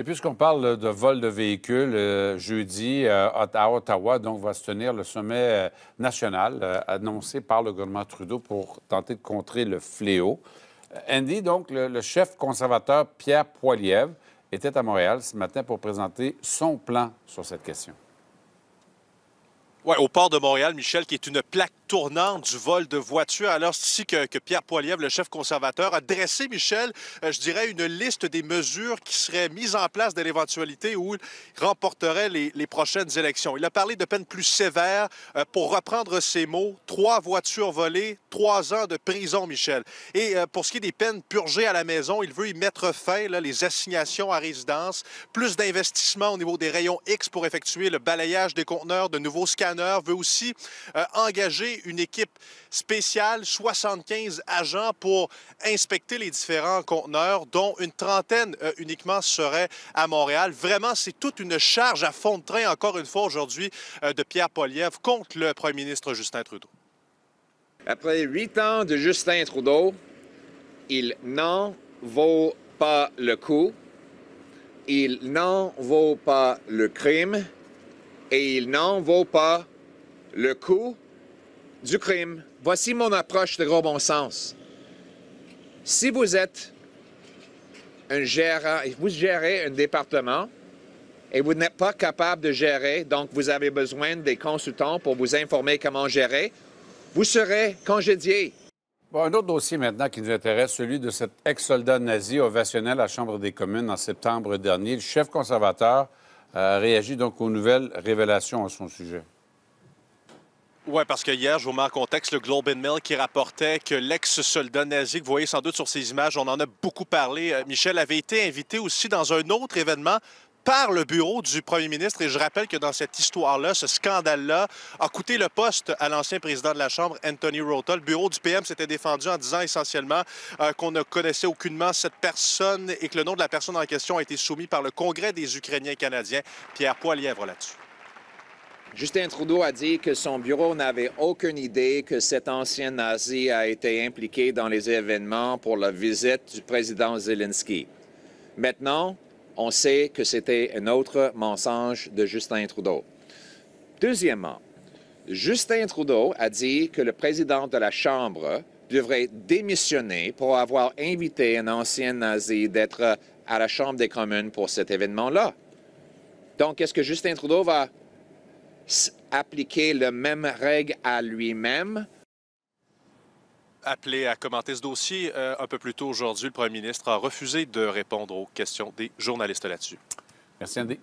Et puisqu'on parle de vol de véhicules, euh, jeudi euh, à Ottawa, donc va se tenir le sommet euh, national annoncé par le gouvernement Trudeau pour tenter de contrer le fléau. Andy, donc le, chef conservateur Pierre Poilievre était à Montréal ce matin pour présenter son plan sur cette question. Oui, au port de Montréal, Michel, qui est une plaque tournant du vol de voitures. Alors, c'est ici que, Pierre Poilievre, le chef conservateur, a dressé, Michel, euh, je dirais, une liste des mesures qui seraient mises en place dans l'éventualité où il remporterait les, prochaines élections. Il a parlé de peines plus sévères. Euh, pour reprendre ses mots, trois voitures volées, trois ans de prison, Michel. Et euh, pour ce qui est des peines purgées à la maison, il veut y mettre fin, là, les assignations à résidence, plus d'investissement au niveau des rayons X pour effectuer le balayage des conteneurs, de nouveaux scanners, veut aussi engager une équipe spéciale, 75 agents pour inspecter les différents conteneurs, dont une trentaine euh, uniquement serait à Montréal. Vraiment, c'est toute une charge à fond de train, encore une fois aujourd'hui, euh, de Pierre Poliev contre le premier ministre Justin Trudeau. Après huit ans de Justin Trudeau, il n'en vaut pas le coup, il n'en vaut pas le crime et il n'en vaut pas le coup du crime, voici mon approche de gros bon sens. Si vous êtes un gérant, vous gérez un département et vous n'êtes pas capable de gérer, donc vous avez besoin des consultants pour vous informer comment gérer, vous serez congédié. un autre dossier maintenant qui nous intéresse, celui de cet ex-soldat nazi ovationnel à la Chambre des communes en septembre dernier. Le chef conservateur euh, réagit donc aux nouvelles révélations à son sujet. Oui, parce que hier, je vous mets en contexte le Globe and Mail qui rapportait que l'ex-soldat nazi, que vous voyez sans doute sur ces images, on en a beaucoup parlé, euh, Michel avait été invité aussi dans un autre événement par le bureau du premier ministre. Et je rappelle que dans cette histoire-là, ce scandale-là a coûté le poste à l'ancien président de la Chambre, Anthony Rota. Le bureau du PM s'était défendu en disant essentiellement euh, qu'on ne connaissait aucunement cette personne et que le nom de la personne en question a été soumis par le Congrès des Ukrainiens canadiens. Pierre Poilièvre là-dessus. Justin Trudeau a dit que son bureau n'avait aucune idée que cet ancien nazi a été impliqué dans les événements pour la visite du président Zelensky. Maintenant, on sait que c'était un autre mensonge de Justin Trudeau. Deuxièmement, Justin Trudeau a dit que le président de la Chambre devrait démissionner pour avoir invité un ancien nazi d'être à la Chambre des communes pour cet événement-là. Donc, est-ce que Justin Trudeau va appliquer la même règle à lui-même appelé à commenter ce dossier euh, un peu plus tôt aujourd'hui. Le premier ministre a refusé de répondre aux questions des journalistes là-dessus. Merci, Andy.